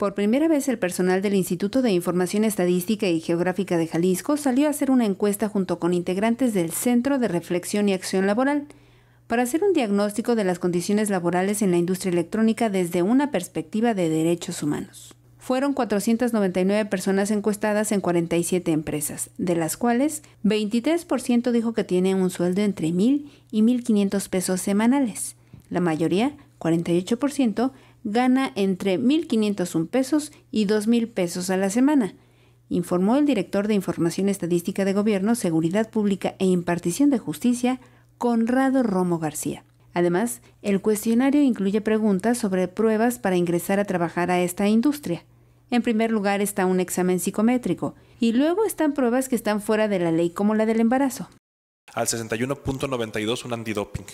Por primera vez el personal del Instituto de Información Estadística y Geográfica de Jalisco salió a hacer una encuesta junto con integrantes del Centro de Reflexión y Acción Laboral para hacer un diagnóstico de las condiciones laborales en la industria electrónica desde una perspectiva de derechos humanos. Fueron 499 personas encuestadas en 47 empresas, de las cuales 23% dijo que tiene un sueldo entre 1.000 y 1.500 pesos semanales. La mayoría, 48%, gana entre 1.501 pesos y 2.000 pesos a la semana, informó el director de Información Estadística de Gobierno, Seguridad Pública e Impartición de Justicia, Conrado Romo García. Además, el cuestionario incluye preguntas sobre pruebas para ingresar a trabajar a esta industria. En primer lugar está un examen psicométrico y luego están pruebas que están fuera de la ley como la del embarazo al 61.92 un antidoping,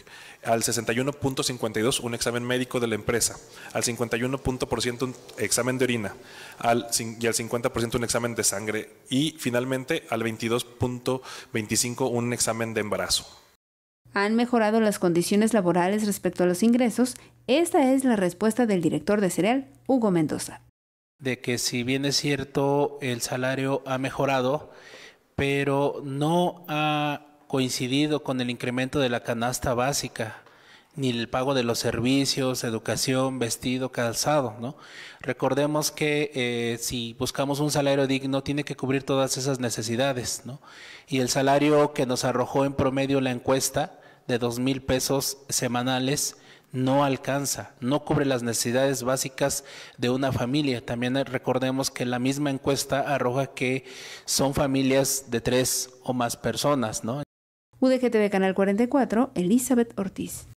al 61.52 un examen médico de la empresa, al 51% un examen de orina y al 50% un examen de sangre y finalmente al 22.25 un examen de embarazo. ¿Han mejorado las condiciones laborales respecto a los ingresos? Esta es la respuesta del director de Cereal, Hugo Mendoza. De que si bien es cierto el salario ha mejorado, pero no ha coincidido con el incremento de la canasta básica, ni el pago de los servicios, educación, vestido, calzado, ¿no? Recordemos que eh, si buscamos un salario digno, tiene que cubrir todas esas necesidades, ¿no? Y el salario que nos arrojó en promedio la encuesta de dos mil pesos semanales no alcanza, no cubre las necesidades básicas de una familia. También recordemos que la misma encuesta arroja que son familias de tres o más personas, ¿no? UDGTV Canal 44, Elizabeth Ortiz.